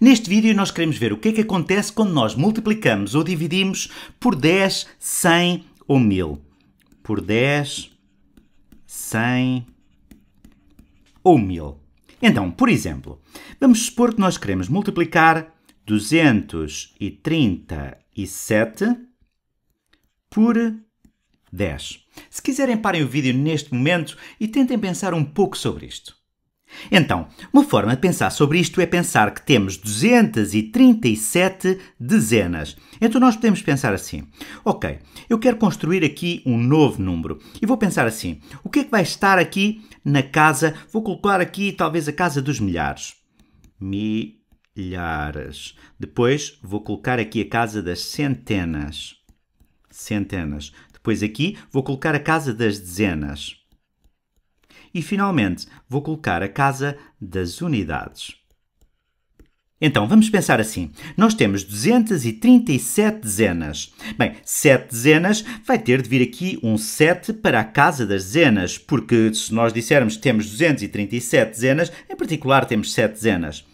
Neste vídeo nós queremos ver o que é que acontece quando nós multiplicamos ou dividimos por 10, 100 ou 1000. Por 10, 100 ou 1000. Então, por exemplo, vamos supor que nós queremos multiplicar 237 por 10. Se quiserem, parem o vídeo neste momento e tentem pensar um pouco sobre isto. Então, uma forma de pensar sobre isto é pensar que temos 237 dezenas. Então nós podemos pensar assim: ok, eu quero construir aqui um novo número e vou pensar assim: o que é que vai estar aqui na casa? Vou colocar aqui talvez a casa dos milhares. Milhares. Depois vou colocar aqui a casa das centenas. Centenas. Depois aqui vou colocar a casa das dezenas e finalmente, vou colocar a casa das unidades. Então, vamos pensar assim. Nós temos 237 dezenas. Bem, 7 dezenas vai ter de vir aqui um 7 para a casa das dezenas, porque se nós dissermos que temos 237 dezenas, em particular temos 7 dezenas.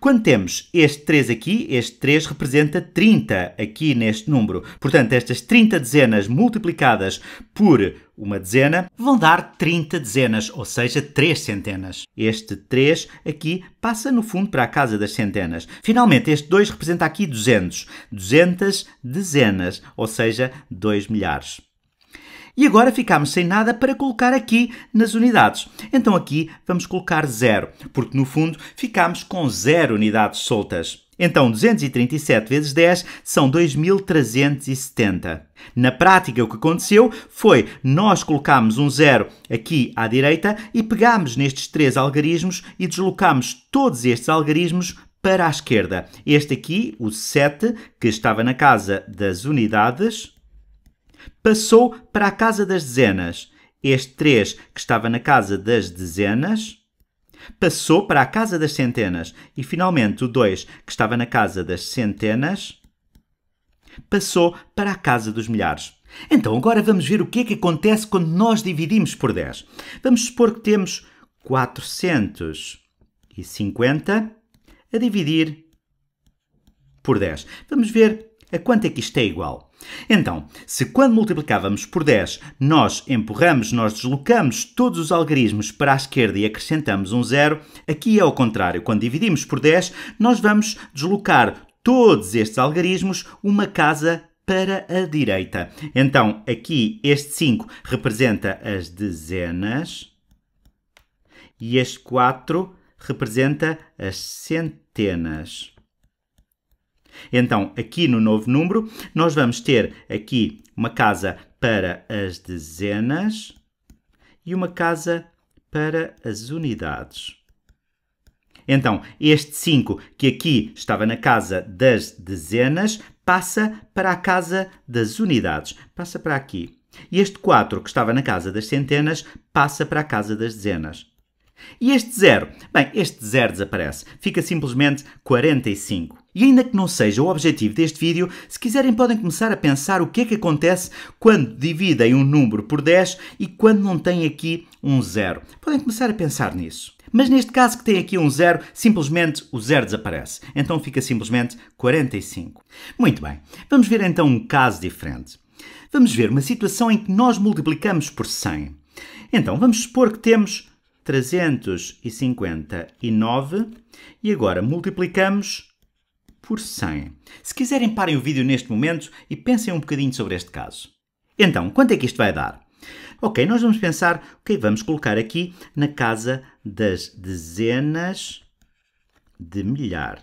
Quando temos este 3 aqui, este 3 representa 30 aqui neste número. Portanto, estas 30 dezenas multiplicadas por uma dezena vão dar 30 dezenas, ou seja, 3 centenas. Este 3 aqui passa no fundo para a casa das centenas. Finalmente, este 2 representa aqui 200. 200 dezenas, ou seja, 2 milhares. E agora ficámos sem nada para colocar aqui nas unidades. Então aqui vamos colocar 0, porque no fundo ficámos com 0 unidades soltas. Então, 237 vezes 10 são 2370. Na prática, o que aconteceu foi nós colocámos um zero aqui à direita e pegámos nestes três algarismos e deslocámos todos estes algarismos para a esquerda. Este aqui, o 7, que estava na casa das unidades, Passou para a casa das dezenas. Este 3, que estava na casa das dezenas, passou para a casa das centenas. E finalmente o 2, que estava na casa das centenas, passou para a casa dos milhares. Então agora vamos ver o que é que acontece quando nós dividimos por 10. Vamos supor que temos 450 a dividir por 10. Vamos ver a quanto é que isto é igual? Então, se quando multiplicávamos por 10 nós empurramos, nós deslocamos todos os algarismos para a esquerda e acrescentamos um zero, aqui é o contrário. Quando dividimos por 10, nós vamos deslocar todos estes algarismos uma casa para a direita. Então, aqui este 5 representa as dezenas e este 4 representa as centenas. Então, aqui no novo número, nós vamos ter aqui uma casa para as dezenas e uma casa para as unidades. Então, este 5, que aqui estava na casa das dezenas, passa para a casa das unidades, passa para aqui. E este 4, que estava na casa das centenas, passa para a casa das dezenas. E este zero? Bem, este zero desaparece. Fica simplesmente 45. E ainda que não seja o objetivo deste vídeo, se quiserem podem começar a pensar o que é que acontece quando dividem um número por 10 e quando não tem aqui um zero. Podem começar a pensar nisso. Mas neste caso que tem aqui um zero, simplesmente o zero desaparece. Então fica simplesmente 45. Muito bem, vamos ver então um caso diferente. Vamos ver uma situação em que nós multiplicamos por 100. Então vamos supor que temos 359 e agora multiplicamos por 100. Se quiserem, parem o vídeo neste momento e pensem um bocadinho sobre este caso. Então, quanto é que isto vai dar? Ok, nós vamos pensar, ok, vamos colocar aqui na casa das dezenas de milhar.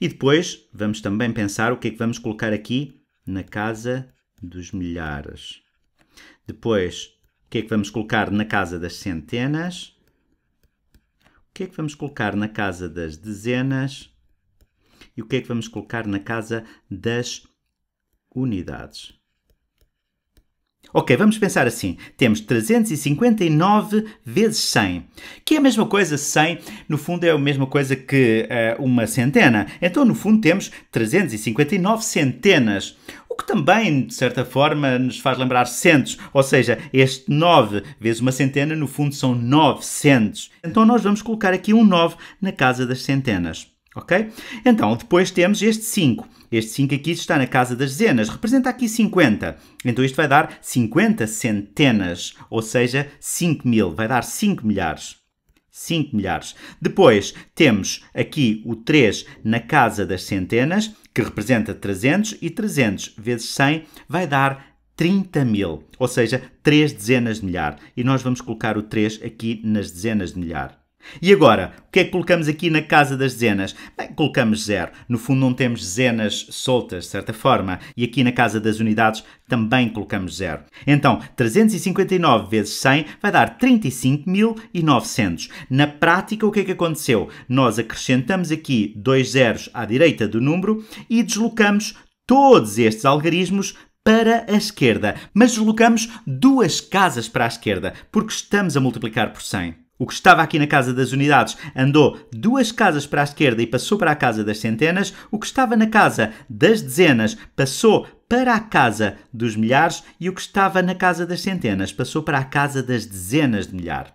E depois vamos também pensar o que é que vamos colocar aqui na casa dos milhares. Depois o que é que vamos colocar na casa das centenas? O que é que vamos colocar na casa das dezenas? E o que é que vamos colocar na casa das unidades? Ok, vamos pensar assim. Temos 359 vezes 100, que é a mesma coisa, 100 no fundo é a mesma coisa que uh, uma centena. Então, no fundo, temos 359 centenas o que também, de certa forma, nos faz lembrar centos, ou seja, este 9 vezes uma centena, no fundo, são 900. Então nós vamos colocar aqui um 9 na casa das centenas. Ok? Então, depois temos este 5. Este 5 aqui está na casa das dezenas, representa aqui 50. Então isto vai dar 50 centenas, ou seja, 5 mil, vai dar 5 milhares. 5 milhares. Depois temos aqui o 3 na casa das centenas que representa 300, e 300 vezes 100 vai dar 30 mil, ou seja, 3 dezenas de milhar. E nós vamos colocar o 3 aqui nas dezenas de milhar. E agora, o que é que colocamos aqui na casa das dezenas? Bem, colocamos zero. No fundo, não temos dezenas soltas, de certa forma. E aqui na casa das unidades também colocamos zero. Então, 359 vezes 100 vai dar 35.900. Na prática, o que é que aconteceu? Nós acrescentamos aqui dois zeros à direita do número e deslocamos todos estes algarismos para a esquerda, mas deslocamos duas casas para a esquerda, porque estamos a multiplicar por 100. O que estava aqui na Casa das Unidades andou duas casas para a esquerda e passou para a Casa das Centenas. O que estava na Casa das Dezenas passou para a Casa dos Milhares. E o que estava na Casa das Centenas passou para a Casa das Dezenas de Milhar.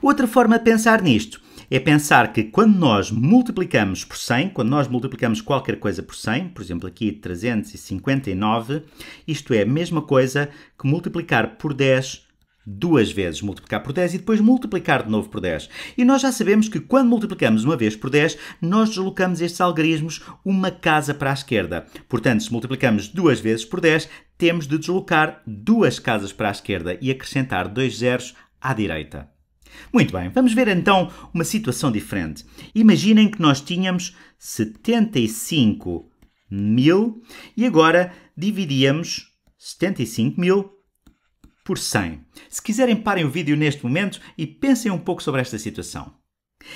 Outra forma de pensar nisto é pensar que quando nós multiplicamos por 100, quando nós multiplicamos qualquer coisa por 100, por exemplo aqui 359, isto é a mesma coisa que multiplicar por 10 duas vezes, multiplicar por 10 e depois multiplicar de novo por 10. E nós já sabemos que quando multiplicamos uma vez por 10, nós deslocamos estes algarismos uma casa para a esquerda. Portanto, se multiplicamos duas vezes por 10, temos de deslocar duas casas para a esquerda e acrescentar dois zeros à direita. Muito bem, vamos ver então uma situação diferente. Imaginem que nós tínhamos 75 mil e agora dividíamos 75 mil por 100. Se quiserem, parem o vídeo neste momento e pensem um pouco sobre esta situação.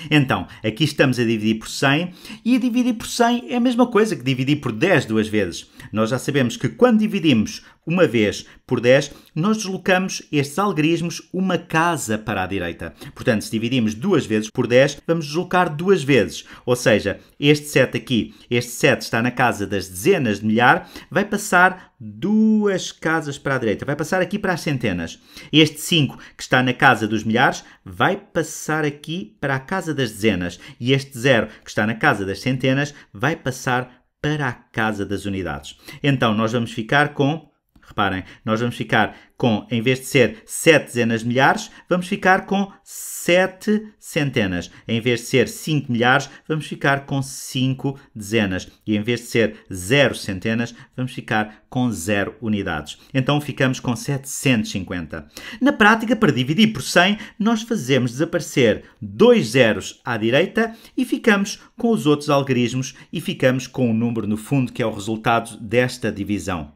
Então, aqui estamos a dividir por 100 e a dividir por 100 é a mesma coisa que dividir por 10 duas vezes. Nós já sabemos que quando dividimos uma vez por 10, nós deslocamos estes algarismos uma casa para a direita. Portanto, se dividimos duas vezes por 10, vamos deslocar duas vezes. Ou seja, este 7 aqui, este 7 está na casa das dezenas de milhar, vai passar duas casas para a direita, vai passar aqui para as centenas. Este 5, que está na casa dos milhares, vai passar aqui para a casa das dezenas. E este 0, que está na casa das centenas, vai passar para a casa das unidades. Então, nós vamos ficar com Reparem, nós vamos ficar com, em vez de ser 7 dezenas de milhares, vamos ficar com 7 centenas. Em vez de ser 5 milhares, vamos ficar com 5 dezenas. E em vez de ser 0 centenas, vamos ficar com 0 unidades. Então ficamos com 750. Na prática, para dividir por 100, nós fazemos desaparecer dois zeros à direita e ficamos com os outros algarismos e ficamos com o um número no fundo que é o resultado desta divisão.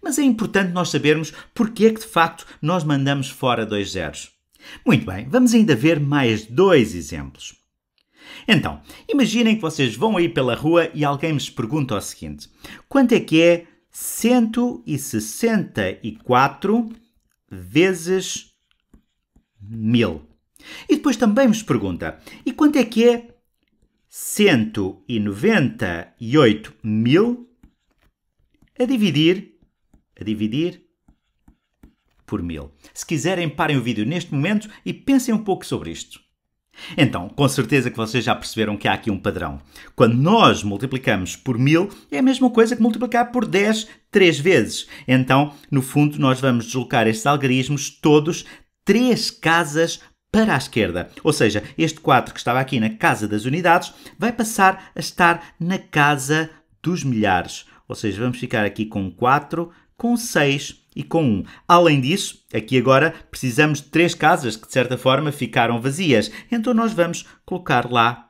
Mas é importante nós sabermos porque é que de facto nós mandamos fora dois zeros. Muito bem, vamos ainda ver mais dois exemplos. Então, imaginem que vocês vão aí pela rua e alguém vos pergunta o seguinte: quanto é que é 164 vezes 1000? E depois também vos pergunta: e quanto é que é 198 mil a dividir a dividir por mil. Se quiserem, parem o vídeo neste momento e pensem um pouco sobre isto. Então, com certeza que vocês já perceberam que há aqui um padrão. Quando nós multiplicamos por mil, é a mesma coisa que multiplicar por 10 três vezes. Então, no fundo, nós vamos deslocar estes algarismos todos três casas para a esquerda. Ou seja, este 4 que estava aqui na casa das unidades vai passar a estar na casa dos milhares. Ou seja, vamos ficar aqui com 4 com 6 e com 1. Além disso, aqui agora precisamos de três casas que de certa forma ficaram vazias, então nós vamos colocar lá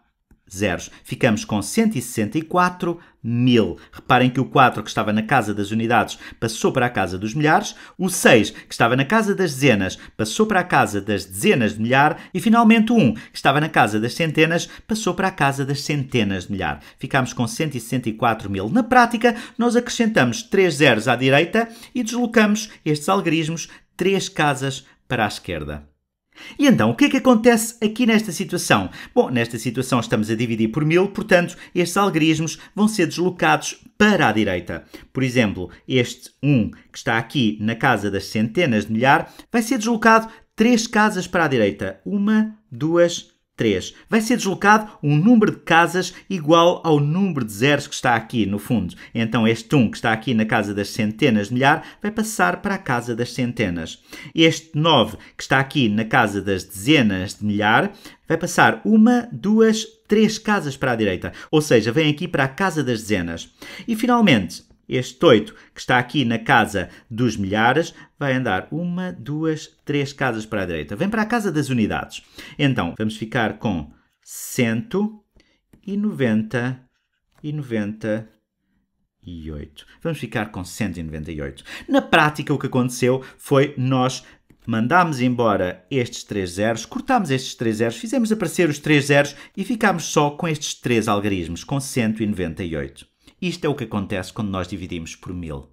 zeros. Ficamos com 164 mil. Reparem que o 4, que estava na casa das unidades, passou para a casa dos milhares, o 6, que estava na casa das dezenas, passou para a casa das dezenas de milhar, e finalmente o 1, que estava na casa das centenas, passou para a casa das centenas de milhar. Ficámos com 164 mil. Na prática, nós acrescentamos 3 zeros à direita e deslocamos estes algarismos 3 casas para a esquerda. E então, o que é que acontece aqui nesta situação? Bom, nesta situação estamos a dividir por mil, portanto, estes algarismos vão ser deslocados para a direita. Por exemplo, este 1 que está aqui na casa das centenas de milhar vai ser deslocado três casas para a direita. Uma, duas, 3. Vai ser deslocado um número de casas igual ao número de zeros que está aqui no fundo. Então este 1 que está aqui na casa das centenas de milhar vai passar para a casa das centenas. Este 9 que está aqui na casa das dezenas de milhar vai passar uma, duas, três casas para a direita. Ou seja, vem aqui para a casa das dezenas. E finalmente, este toito, que está aqui na casa dos milhares, vai andar uma, duas, três casas para a direita. Vem para a casa das unidades. Então, vamos ficar com 190 e 90 e 8. Vamos ficar com 198. Na prática, o que aconteceu foi nós mandámos embora estes três zeros, cortámos estes três zeros, fizemos aparecer os três zeros e ficámos só com estes três algarismos, com 198. Isto é o que acontece quando nós dividimos por mil.